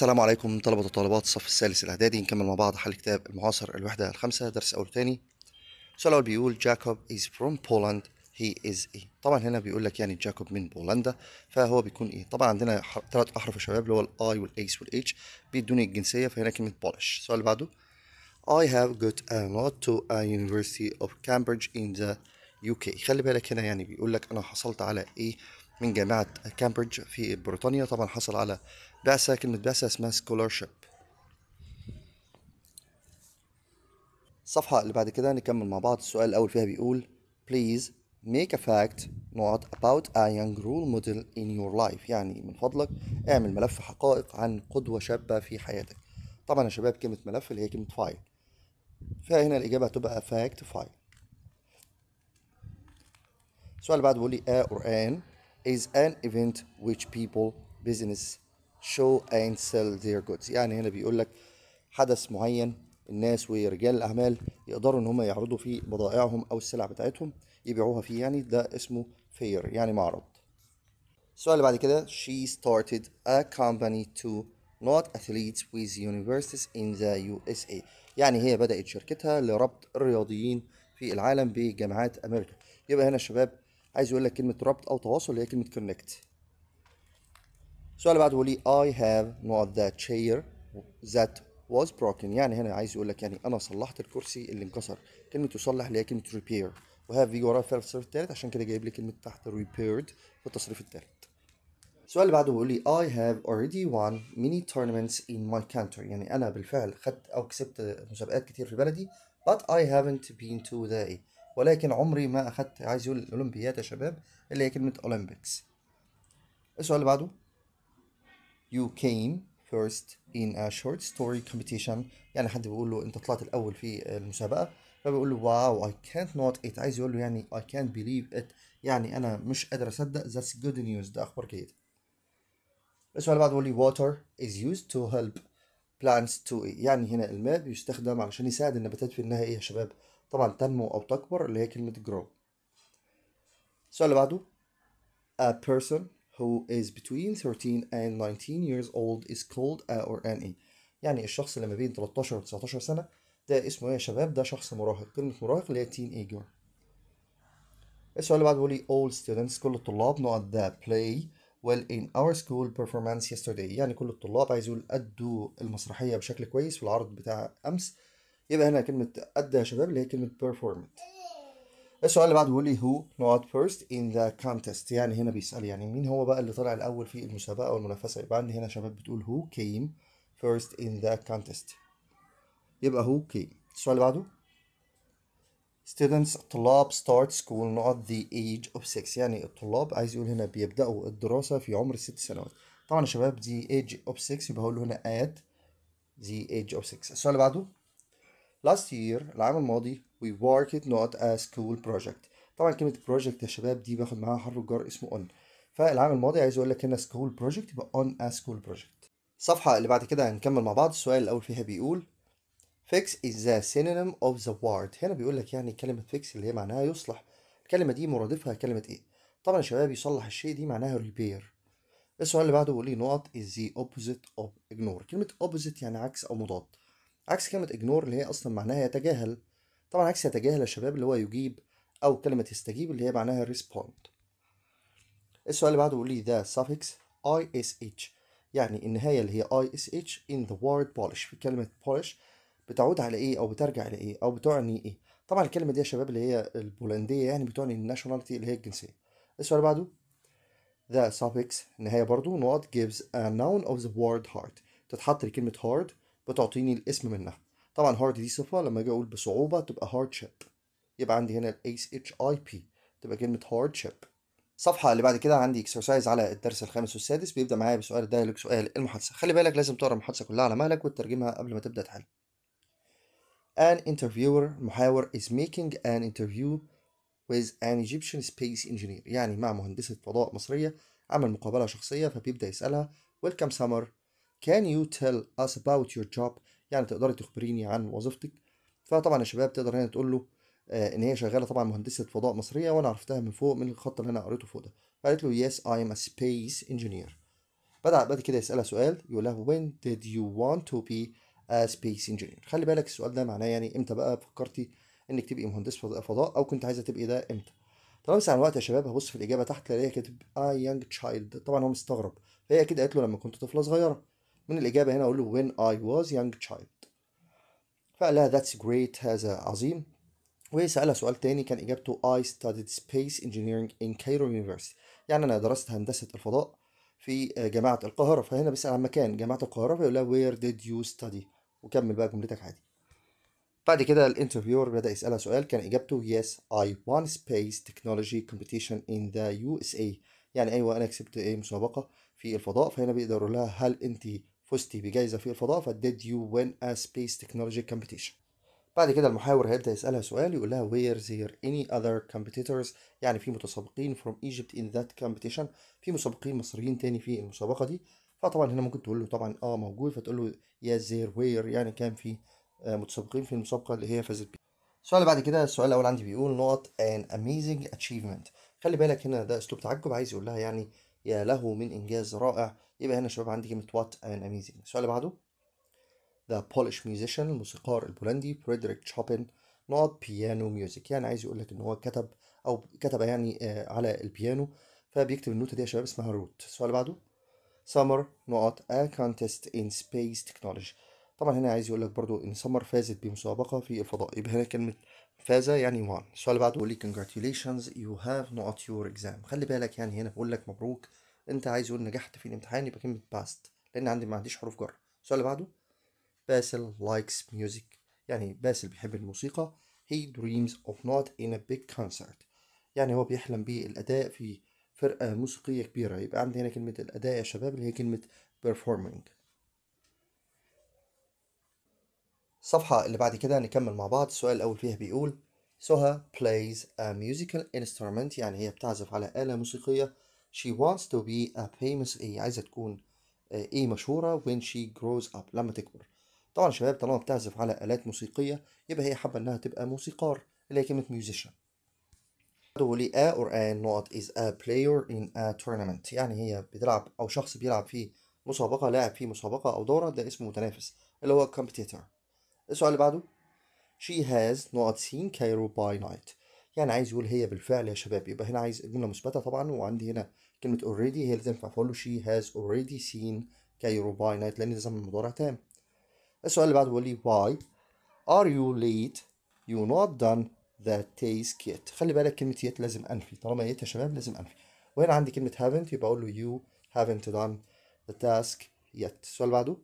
السلام عليكم طلبة وطالبات الصف الثالث الإعدادي نكمل مع بعض حل كتاب المعاصر الوحدة الخامسة درس أول تاني السؤال الأول بيقول جاكوب إز فروم بولاند هي إز إيه طبعا هنا بيقول لك يعني جاكوب من بولندا فهو بيكون ايه طبعا عندنا ثلاث أحرف يا شباب اللي هو الأي والإيس والإتش بيدوني الجنسية فهنا كلمة بولش السؤال اللي بعده I have got a lot to a University of Cambridge in the UK خلي بالك هنا يعني بيقول لك أنا حصلت على إيه من جامعة كامبريدج في بريطانيا طبعا حصل على بعثة كلمة بعثة اسمها سكولارشيب الصفحة اللي بعد كده نكمل مع بعض السؤال الأول فيها بيقول Please make a fact not about a young role model in your life يعني من فضلك اعمل ملف حقائق عن قدوة شابة في حياتك طبعا يا شباب كلمة ملف اللي هي كلمة فايل فهنا الإجابة هتبقى fact file السؤال اللي بعده بيقول لي A or an is an event which people business show and sell their goods يعني هنا بيقول لك حدث معين الناس ورجال الاعمال يقدروا ان هم يعرضوا فيه بضائعهم او السلع بتاعتهم يبيعوها فيه يعني ده اسمه فير يعني معرض السؤال اللي بعد كده she started a company to not athletes with universities in the USA يعني هي بدأت شركتها لربط الرياضيين في العالم بجامعات أمريكا يبقى هنا الشباب عايز يقول لك كلمة ربط أو تواصل هي كلمة كونكت السؤال اللي بعده بيقول لي I have not that chair that was broken يعني هنا عايز يقول لك يعني انا صلحت الكرسي اللي انكسر كلمه تصلح اللي هي كلمه repair وهاف يجي وراها في التصريف الثالث عشان كده جايب لي كلمه تحت repaired في التصريف الثالث السؤال اللي بعده بيقول لي I have already won many tournaments in my country يعني أنا بالفعل خدت أو كسبت مسابقات كتير في بلدي but I haven't been to the A ولكن عمري ما أخدت عايز يقول الأولمبياد يا شباب اللي هي كلمة اولمبيكس. السؤال اللي بعده you came first in a short story competition يعني حد بيقول له انت طلعت الاول في المسابقه فبيقول له واو I can't not ات عايز يقول له يعني I can't believe it يعني انا مش قادر اصدق that's good news ده اخبار جيد السؤال اللي بعده بيقول لي water is used to help plants to يعني هنا الماء بيستخدم علشان يساعد النباتات في انها ايه يا شباب طبعا تنمو او تكبر اللي هي كلمه grow السؤال اللي بعده a person who is between 13 and 19 years old is called a uh, or an يعني الشخص اللي ما بين 13 و 19 سنة ده اسمه إيه يا شباب ده شخص مراهق كلمة مراهق اللي هي teenager السؤال اللي بعده بيقول all students كل الطلاب know the play well in our school performance yesterday يعني كل الطلاب عايزوا أدوا المسرحية بشكل كويس في العرض بتاع أمس يبقى هنا كلمة أدى يا شباب اللي هي كلمة performance السؤال اللي بعده بيقول لي هو not first in the contest يعني هنا بيسأل يعني مين هو بقى اللي طلع الأول في المسابقة أو المنافسة يبقى عندي هنا شباب بتقول who came first in the contest يبقى who came السؤال اللي بعده students طلاب start school not the age of six يعني الطلاب عايز يقول هنا بيبدأوا الدراسة في عمر الست سنوات طبعا يا شباب the age of six يبقى هقول له هنا at the age of six السؤال اللي بعده last year العام الماضي we work it not a school project طبعا كلمه project يا شباب دي باخد معاها حرف جر اسمه on فالعام الماضي عايز اقول لك هنا school project يبقى on a school project الصفحه اللي بعد كده هنكمل مع بعض السؤال الاول فيها بيقول fix is the synonym of the word هنا بيقول لك يعني كلمه fix اللي هي معناها يصلح الكلمه دي مرادفها كلمه ايه طبعا يا شباب يصلح الشيء دي معناها ريبير السؤال اللي بعده بيقول لي نقط is the opposite of ignore كلمة opposite يعني عكس أو مضاد عكس كلمة ignore اللي هي أصلا معناها يتجاهل طبعا عكس يتجاهل الشباب اللي هو يجيب او كلمه يستجيب اللي هي معناها respond السؤال اللي بعده بيقول لي the suffix ish يعني النهايه اللي هي ish in the word polish في كلمه polish بتعود على ايه او بترجع على ايه او بتعني ايه طبعا الكلمه دي يا شباب اللي هي البولنديه يعني بتعني الناشوناليتي اللي هي الجنسيه السؤال اللي بعده the suffix النهايه برضو not gives a noun of the word heart تتحط لكلمه hard بتعطيني الاسم منها طبعا هارد دي صفة لما اجي اقول بصعوبة تبقى شيب يبقى عندي هنا الاس اتش اي بي تبقى كلمة شيب الصفحة اللي بعد كده عندي اكسرسايز على الدرس الخامس والسادس بيبدأ معايا بسؤال دايلوج سؤال المحادثة خلي بالك لازم تقرا المحادثة كلها على مهلك وتترجمها قبل ما تبدأ تحل An interviewer محاور is making an interview with an Egyptian space engineer يعني مع مهندسة فضاء مصرية عمل مقابلة شخصية فبيبدأ يسألها Welcome Summer Can you tell us about your job يعني تقدري تخبريني عن وظيفتك فطبعا يا شباب تقدر هنا تقول له آه، ان هي شغاله طبعا مهندسه فضاء مصريه وانا عرفتها من فوق من الخط اللي انا قريته فوق ده فقالت له يس اي ام ا سبيس انجينير بدا بعد كده يسالها سؤال يقول لها وين ديد يو وانت تو بي ا سبيس انجينير خلي بالك السؤال ده معناه يعني امتى بقى فكرتي انك تبقي مهندس فضاء او كنت عايزه تبقي ده امتى طبعا بس عن الوقت يا شباب هبص في الاجابه تحت لقيتها كاتب اي يانج تشايلد طبعا هو مستغرب فهي اكيد قالت له لما كنت طفله صغيره من الإجابة هنا أقول له when I was young child فقال لها that's great هذا عظيم وهي سألها سؤال تاني كان إجابته I studied space engineering in Cairo University يعني أنا درست هندسة الفضاء في آه, جامعة القاهرة فهنا بيسأل عن مكان جامعة القاهرة فيقول لها where did you study وكمل بقى جملتك عادي بعد كده الانترفيور بدأ يسألها سؤال كان إجابته yes I won space technology competition in the USA يعني أيوة أنا كسبت إيه مسابقة في الفضاء فهنا بيقدر يقول لها هل أنت فزت بجائزة في الفضاء فديد يو win a space technology competition بعد كده المحاور هيبدأ يسألها سؤال يقول لها وير there any other competitors يعني في متسابقين from Egypt in that competition في مسابقين مصريين تاني في المسابقة دي فطبعا هنا ممكن تقول له طبعا اه موجود فتقول له yes there وير يعني كان في آه متسابقين في المسابقة اللي هي فازت بيها السؤال اللي بعد كده السؤال الأول عندي بيقول نقط an amazing achievement خلي بالك هنا ده أسلوب تعجب عايز يقول لها يعني يا له من إنجاز رائع يبقى هنا يا شباب عندي كلمة وات أن amazing السؤال اللي بعده The Polish musician الموسيقار البولندي فريدريك شوبن نوت بيانو ميوزيك يعني عايز يقول لك إن هو كتب أو كتب يعني آه، على البيانو فبيكتب النوتة دي يا شباب اسمها روت السؤال اللي بعده Summer نوت a contest in space technology طبعا هنا عايز يقول لك برضو ان سمر فازت بمسابقه في الفضاء يبقى هنا كلمه فاز يعني وان السؤال اللي بعده بيقول لي congratulations you have not your exam خلي بالك يعني هنا بقول لك مبروك انت عايز يقول نجحت في الامتحان يبقى كلمه باست لان عندي ما عنديش حروف جر السؤال اللي بعده باسل لايكس ميوزك يعني باسل بيحب الموسيقى he dreams of not in a big concert يعني هو بيحلم بالاداء في فرقه موسيقيه كبيره يبقى عندي هنا كلمه الاداء يا شباب اللي هي كلمه performing الصفحة اللي بعد كده نكمل مع بعض السؤال الأول فيها بيقول سوها plays a musical instrument يعني هي بتعزف على آلة موسيقية she wants to be a famous ايه عايزة تكون آه، ايه مشهورة when she grows up لما تكبر طبعا شباب طالما بتعزف على آلات موسيقية يبقى هي حابة إنها تبقى موسيقار اللي هي كلمة musician بعده لي a or a not is a player in a tournament يعني هي بتلعب أو شخص بيلعب في مسابقة لاعب في مسابقة أو دورة ده اسمه متنافس اللي هو competitor السؤال اللي بعده she has not seen Cairo by night يعني عايز يقول هي بالفعل يا شباب يبقى هنا عايز جمله مثبته طبعا وعندي هنا كلمه already هي اللي تنفع فاقول له she has already seen Cairo by night لان ده زمن مضارع تام السؤال اللي بعده بيقول لي why are you late you not done the task yet خلي بالك كلمه yet لازم انفي طالما yet يا شباب لازم انفي وهنا عندي كلمه haven't يبقى اقول له you haven't done the task yet السؤال اللي بعده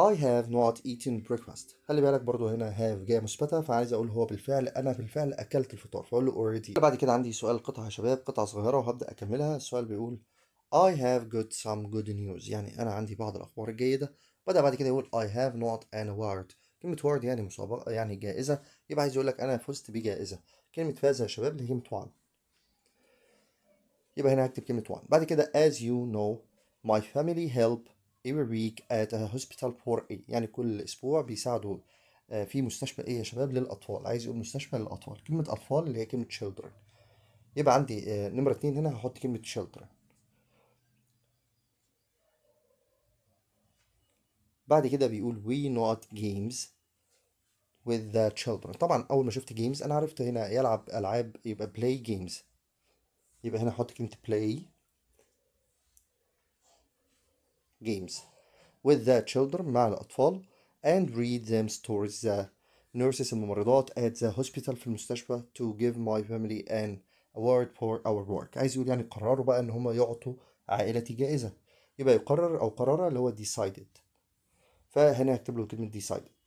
I have not eaten breakfast خلي بالك برضو هنا have جايه مثبته فعايز اقول هو بالفعل انا بالفعل اكلت الفطار فاقول له already بعد كده عندي سؤال قطعه يا شباب قطعه صغيره وهبدا اكملها السؤال بيقول I have got some good news يعني انا عندي بعض الاخبار الجيده بدا بعد كده يقول I have not an award كلمه word يعني مسابقه يعني جائزه يبقى عايز يقول لك انا فزت بجائزه كلمه فاز يا شباب اللي هي كلمه يبقى هنا هكتب كلمه وان بعد كده as you know my family help every week at a hospital for a إيه، يعني كل اسبوع بيساعدوا آه، في مستشفى ايه يا شباب للاطفال عايز يقول مستشفى للاطفال كلمه اطفال اللي هي كلمه children يبقى عندي آه، نمره اتنين هنا هحط كلمه children بعد كده بيقول we not games with the children طبعا اول ما شفت games انا عرفت هنا يلعب العاب يبقى play games يبقى هنا احط كلمه play games with the children مع الأطفال and read them stories the nurses الممرضات at the hospital في المستشفى to give my family an award for our work عايز يقول يعني قرروا بقى ان هما يعطوا عائلتي جائزة يبقى يقرر او قررها اللي هو decided فهنا هكتب له كلمة decided